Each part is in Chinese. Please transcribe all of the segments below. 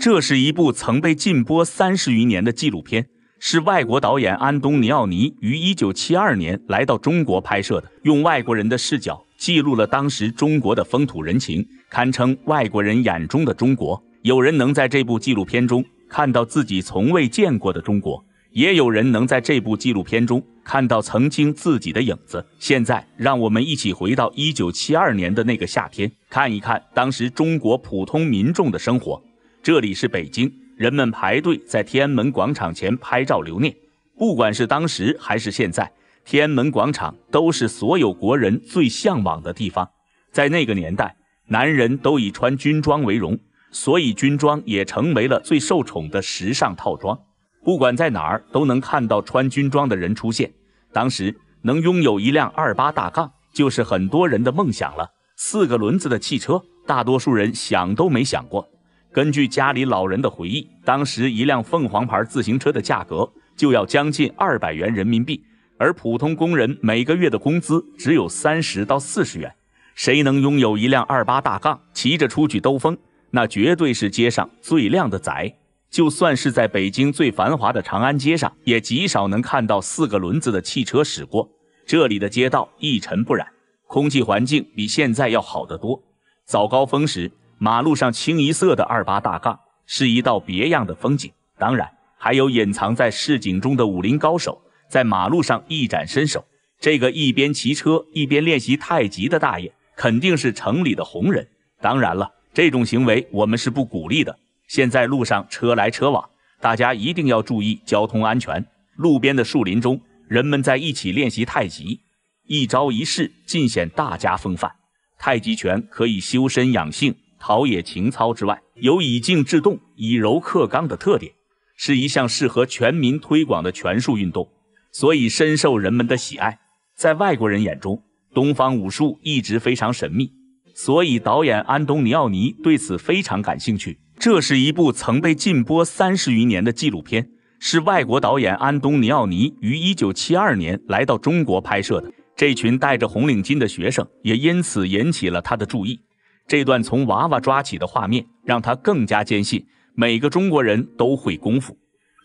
这是一部曾被禁播三十余年的纪录片，是外国导演安东尼奥尼于一九七二年来到中国拍摄的，用外国人的视角记录了当时中国的风土人情，堪称外国人眼中的中国。有人能在这部纪录片中看到自己从未见过的中国，也有人能在这部纪录片中看到曾经自己的影子。现在，让我们一起回到一九七二年的那个夏天，看一看当时中国普通民众的生活。这里是北京，人们排队在天安门广场前拍照留念。不管是当时还是现在，天安门广场都是所有国人最向往的地方。在那个年代，男人都以穿军装为荣，所以军装也成为了最受宠的时尚套装。不管在哪儿都能看到穿军装的人出现。当时能拥有一辆二八大杠就是很多人的梦想了。四个轮子的汽车，大多数人想都没想过。根据家里老人的回忆，当时一辆凤凰牌自行车的价格就要将近二百元人民币，而普通工人每个月的工资只有三十到四十元。谁能拥有一辆二八大杠，骑着出去兜风，那绝对是街上最靓的仔。就算是在北京最繁华的长安街上，也极少能看到四个轮子的汽车驶过。这里的街道一尘不染，空气环境比现在要好得多。早高峰时。马路上清一色的二八大杠，是一道别样的风景。当然，还有隐藏在市井中的武林高手，在马路上一展身手。这个一边骑车一边练习太极的大爷，肯定是城里的红人。当然了，这种行为我们是不鼓励的。现在路上车来车往，大家一定要注意交通安全。路边的树林中，人们在一起练习太极，一招一式尽显大家风范。太极拳可以修身养性。陶冶情操之外，有以静制动、以柔克刚的特点，是一项适合全民推广的拳术运动，所以深受人们的喜爱。在外国人眼中，东方武术一直非常神秘，所以导演安东尼奥尼对此非常感兴趣。这是一部曾被禁播三十余年的纪录片，是外国导演安东尼奥尼于一九七二年来到中国拍摄的。这群戴着红领巾的学生也因此引起了他的注意。这段从娃娃抓起的画面，让他更加坚信每个中国人都会功夫。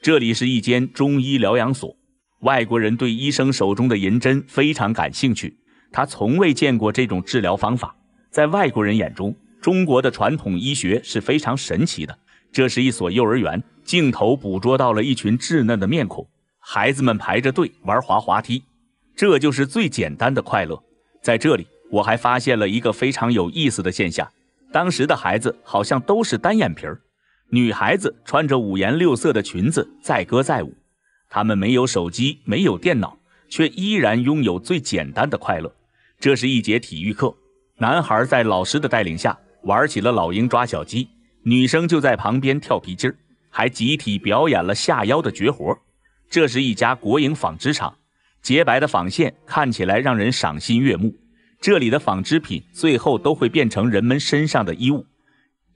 这里是一间中医疗养所，外国人对医生手中的银针非常感兴趣，他从未见过这种治疗方法。在外国人眼中，中国的传统医学是非常神奇的。这是一所幼儿园，镜头捕捉到了一群稚嫩的面孔，孩子们排着队玩滑滑梯，这就是最简单的快乐。在这里。我还发现了一个非常有意思的现象，当时的孩子好像都是单眼皮儿，女孩子穿着五颜六色的裙子载歌载舞，他们没有手机，没有电脑，却依然拥有最简单的快乐。这是一节体育课，男孩在老师的带领下玩起了老鹰抓小鸡，女生就在旁边跳皮筋儿，还集体表演了下腰的绝活。这是一家国营纺织厂，洁白的纺线看起来让人赏心悦目。这里的纺织品最后都会变成人们身上的衣物。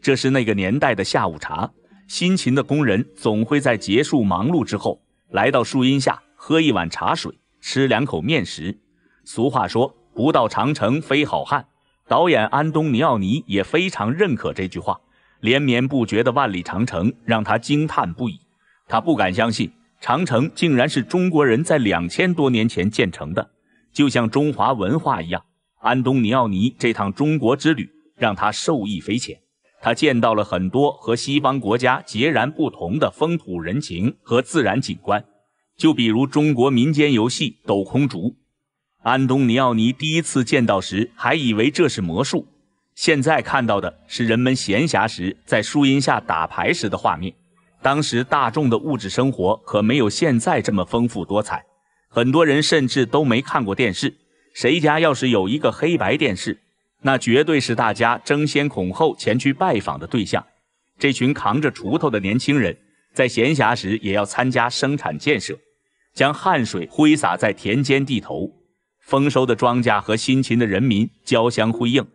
这是那个年代的下午茶，辛勤的工人总会在结束忙碌之后，来到树荫下喝一碗茶水，吃两口面食。俗话说“不到长城非好汉”，导演安东尼奥尼也非常认可这句话。连绵不绝的万里长城让他惊叹不已，他不敢相信长城竟然是中国人在两千多年前建成的，就像中华文化一样。安东尼奥尼这趟中国之旅让他受益匪浅，他见到了很多和西方国家截然不同的风土人情和自然景观，就比如中国民间游戏斗空竹。安东尼奥尼第一次见到时还以为这是魔术，现在看到的是人们闲暇时在树荫下打牌时的画面。当时大众的物质生活可没有现在这么丰富多彩，很多人甚至都没看过电视。谁家要是有一个黑白电视，那绝对是大家争先恐后前去拜访的对象。这群扛着锄头的年轻人，在闲暇时也要参加生产建设，将汗水挥洒在田间地头。丰收的庄稼和辛勤的人民交相辉映，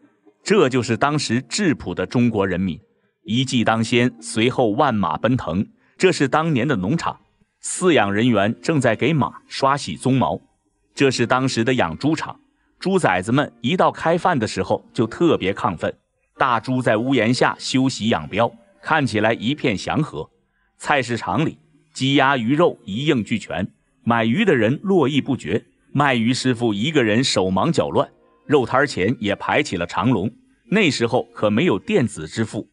这就是当时质朴的中国人民。一骑当先，随后万马奔腾，这是当年的农场。饲养人员正在给马刷洗鬃毛。这是当时的养猪场，猪崽子们一到开饭的时候就特别亢奋。大猪在屋檐下休息养膘，看起来一片祥和。菜市场里，鸡鸭鱼肉一应俱全，买鱼的人络绎不绝。卖鱼师傅一个人手忙脚乱，肉摊前也排起了长龙。那时候可没有电子支付，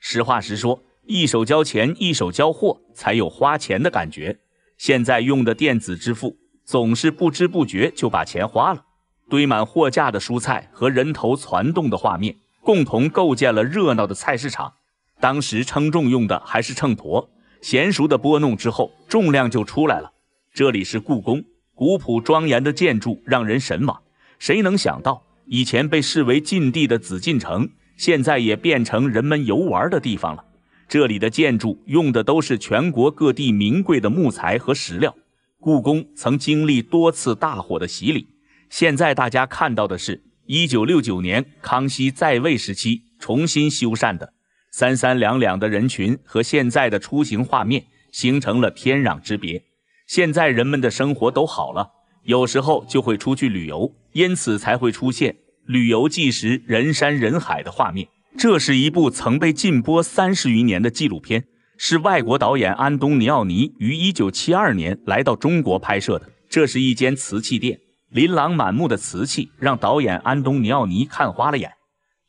实话实说，一手交钱一手交货才有花钱的感觉。现在用的电子支付。总是不知不觉就把钱花了。堆满货架的蔬菜和人头攒动的画面，共同构建了热闹的菜市场。当时称重用的还是秤砣，娴熟的拨弄之后，重量就出来了。这里是故宫，古朴庄严的建筑让人神往。谁能想到，以前被视为禁地的紫禁城，现在也变成人们游玩的地方了？这里的建筑用的都是全国各地名贵的木材和石料。故宫曾经历多次大火的洗礼，现在大家看到的是1969年康熙在位时期重新修缮的。三三两两的人群和现在的出行画面形成了天壤之别。现在人们的生活都好了，有时候就会出去旅游，因此才会出现旅游纪实人山人海的画面。这是一部曾被禁播三十余年的纪录片。是外国导演安东尼奥尼于一九七二年来到中国拍摄的。这是一间瓷器店，琳琅满目的瓷器让导演安东尼奥尼看花了眼。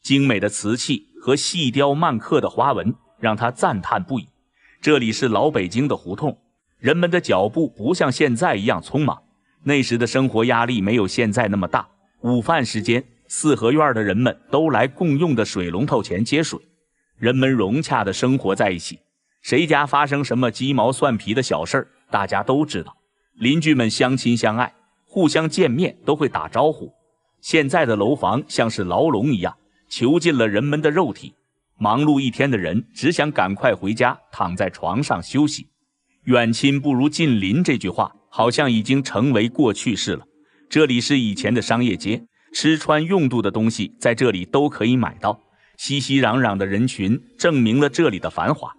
精美的瓷器和细雕慢刻的花纹让他赞叹不已。这里是老北京的胡同，人们的脚步不像现在一样匆忙。那时的生活压力没有现在那么大。午饭时间，四合院的人们都来共用的水龙头前接水，人们融洽的生活在一起。谁家发生什么鸡毛蒜皮的小事儿，大家都知道。邻居们相亲相爱，互相见面都会打招呼。现在的楼房像是牢笼一样，囚禁了人们的肉体。忙碌一天的人只想赶快回家，躺在床上休息。远亲不如近邻这句话，好像已经成为过去式了。这里是以前的商业街，吃穿用度的东西在这里都可以买到。熙熙攘攘的人群证明了这里的繁华。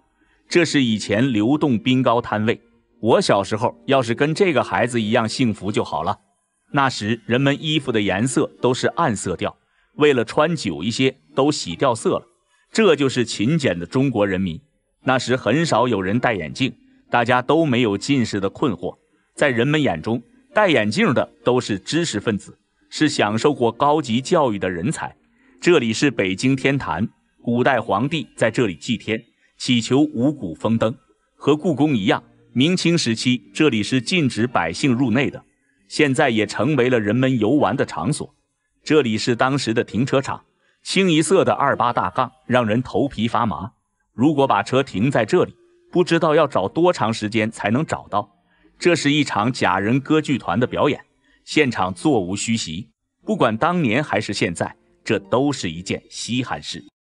这是以前流动冰糕摊位。我小时候要是跟这个孩子一样幸福就好了。那时人们衣服的颜色都是暗色调，为了穿久一些都洗掉色了。这就是勤俭的中国人民。那时很少有人戴眼镜，大家都没有近视的困惑。在人们眼中，戴眼镜的都是知识分子，是享受过高级教育的人才。这里是北京天坛，古代皇帝在这里祭天。祈求五谷丰登。和故宫一样，明清时期这里是禁止百姓入内的，现在也成为了人们游玩的场所。这里是当时的停车场，清一色的二八大杠，让人头皮发麻。如果把车停在这里，不知道要找多长时间才能找到。这是一场假人歌剧团的表演，现场座无虚席。不管当年还是现在，这都是一件稀罕事。